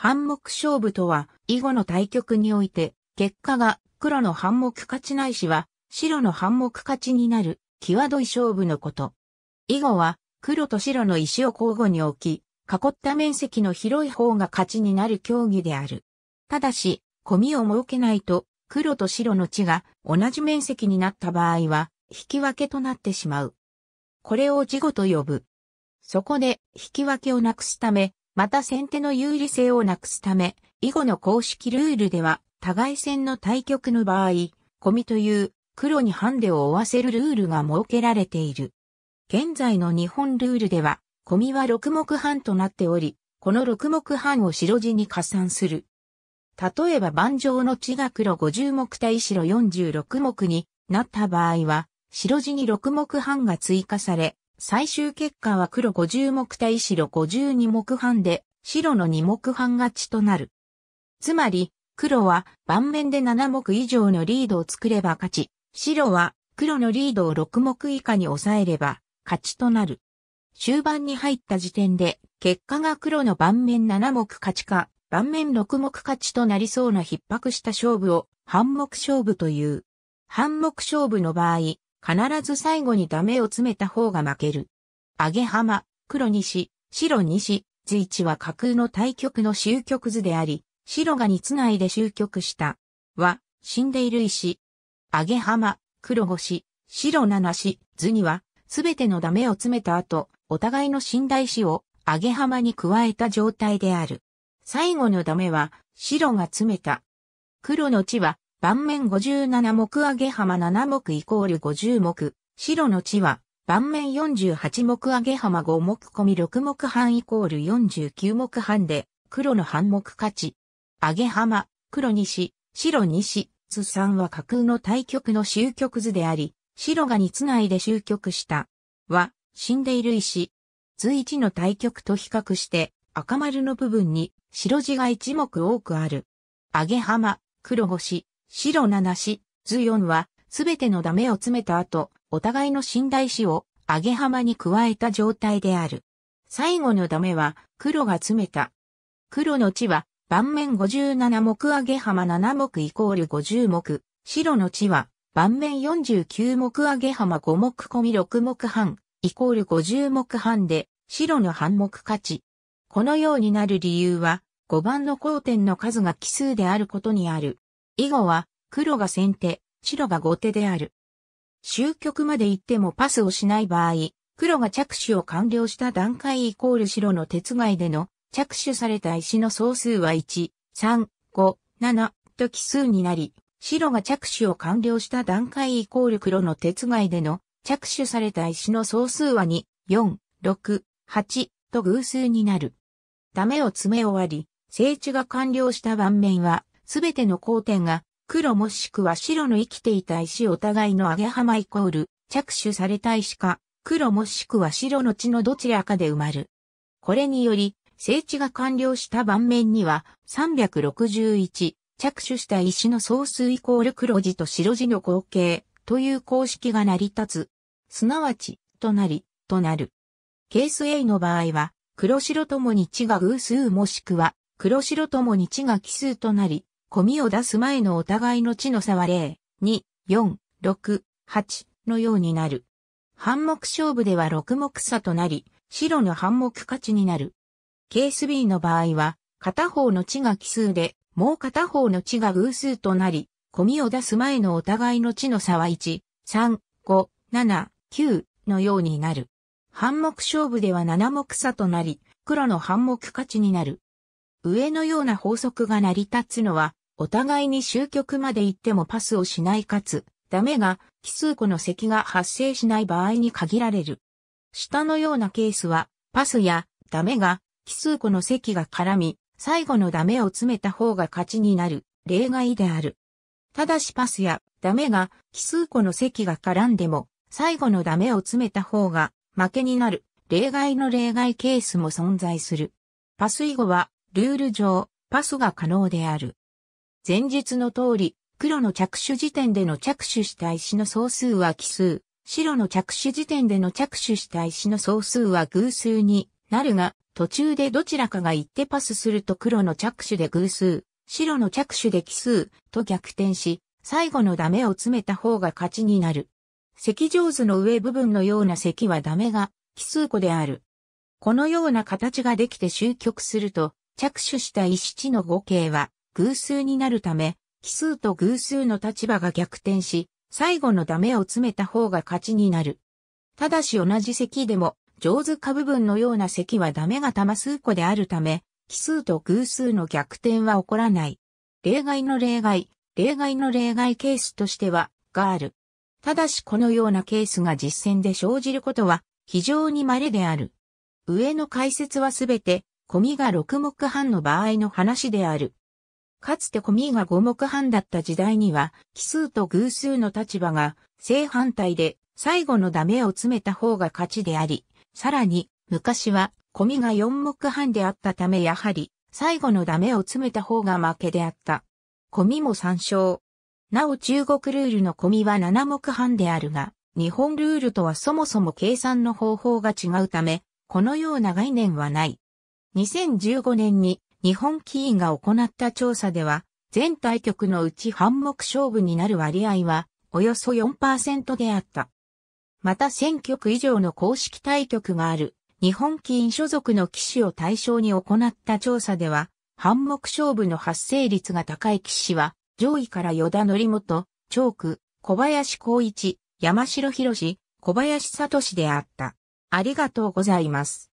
半目勝負とは、囲碁の対局において、結果が黒の半目勝ちないしは、白の半目勝ちになる、際どい勝負のこと。囲碁は、黒と白の石を交互に置き、囲った面積の広い方が勝ちになる競技である。ただし、コミを設けないと、黒と白の地が同じ面積になった場合は、引き分けとなってしまう。これを事後と呼ぶ。そこで、引き分けをなくすため、また先手の有利性をなくすため、囲碁の公式ルールでは、互い戦の対局の場合、コミという黒にハンデを負わせるルールが設けられている。現在の日本ルールでは、コミは六目半となっており、この六目半を白地に加算する。例えば盤上の地が黒50目対白46目になった場合は、白地に6目半が追加され、最終結果は黒50目対白52目半で、白の2目半勝ちとなる。つまり、黒は盤面で7目以上のリードを作れば勝ち、白は黒のリードを6目以下に抑えれば勝ちとなる。終盤に入った時点で、結果が黒の盤面7目勝ちか、盤面6目勝ちとなりそうな逼迫した勝負を、半目勝負という。半目勝負の場合、必ず最後にダメを詰めた方が負ける。揚げ浜、黒西、白西、図一は架空の対局の終局図であり、白がにつないで終局した。は、死んでいる石。揚げ浜、黒星、白七子、図には、すべてのダメを詰めた後、お互いの信頼石を、揚げ浜に加えた状態である。最後のダメは、白が詰めた。黒の地は、盤面57目上げ浜7目イコール50目。白の地は、盤面48目上げ浜5目込み6目半イコール49目半で、黒の半目勝ち。上げ浜、黒西、白西、津山は架空の対局の終局図であり、白が2つ内で終局した。は、死んでいる石。図1の対局と比較して、赤丸の部分に白地が1目多くある。上げ浜、黒星、白七子、図四は、すべてのダメを詰めた後、お互いの寝台子を、上げ浜に加えた状態である。最後のダメは、黒が詰めた。黒の地は、盤面57目上げ浜7目イコール50目。白の地は、盤面49目上げ浜5目込み6目半、イコール50目半で、白の半目勝ち。このようになる理由は、5番の交点の数が奇数であることにある。囲碁は黒が先手、白が後手である。終局まで行ってもパスをしない場合、黒が着手を完了した段階イコール白の手外での着手された石の総数は1、3、5、7と奇数になり、白が着手を完了した段階イコール黒の手外での着手された石の総数は2、4、6、8と偶数になる。ダメを詰め終わり、整地が完了した盤面はすべての交点が、黒もしくは白の生きていた石お互いの上げ浜イコール、着手された石か、黒もしくは白の地のどちらかで埋まる。これにより、整地が完了した盤面には、361、着手した石の総数イコール黒地と白地の合計、という公式が成り立つ。すなわち、となり、となる。ケース A の場合は、黒白ともに地が偶数もしくは、黒白ともに地が奇数となり、込みを出す前のお互いの地の差は0、2、4、6、8のようになる。半目勝負では6目差となり、白の半目勝ちになる。ケース B の場合は、片方の地が奇数で、もう片方の地が偶数となり、込みを出す前のお互いの地の差は1、3、5、7、9のようになる。半目勝負では7目差となり、黒の半目勝ちになる。上のような法則が成り立つのは、お互いに終局まで行ってもパスをしないかつ、ダメが、奇数個の席が発生しない場合に限られる。下のようなケースは、パスや、ダメが、奇数個の積が絡み、最後のダメを詰めた方が勝ちになる、例外である。ただしパスや、ダメが、奇数個の積が絡んでも、最後のダメを詰めた方が、負けになる、例外の例外ケースも存在する。パス以後は、ルール上、パスが可能である。前述の通り、黒の着手時点での着手した石の総数は奇数、白の着手時点での着手した石の総数は偶数になるが、途中でどちらかが一手パスすると黒の着手で偶数、白の着手で奇数と逆転し、最後のダメを詰めた方が勝ちになる。石上図の上部分のような石はダメが奇数個である。このような形ができて終局すると、着手した石地の合計は偶数になるため、奇数と偶数の立場が逆転し、最後のダメを詰めた方が勝ちになる。ただし同じ席でも、上手か部分のような席はダメが玉数個であるため、奇数と偶数の逆転は起こらない。例外の例外、例外の例外ケースとしては、がある。ただしこのようなケースが実践で生じることは、非常に稀である。上の解説はすべて、込みが6目半の場合の話である。かつてコミーが五目半だった時代には、奇数と偶数の立場が正反対で、最後のダメを詰めた方が勝ちであり、さらに、昔は、コミが四目半であったためやはり、最後のダメを詰めた方が負けであった。コミも参照。なお中国ルールのコミは七目半であるが、日本ルールとはそもそも計算の方法が違うため、このような概念はない。2015年に日本棋院が行った調査では、全対局のうち半目勝負になる割合は、およそ4%であった。また1000局以上の公式対局がある、日本棋院所属の棋士を対象に行った調査では、半目勝負の発生率が高い棋士は、上位から与田則元、ーク、小林光一、山城博士、小林聡であった。ありがとうございます。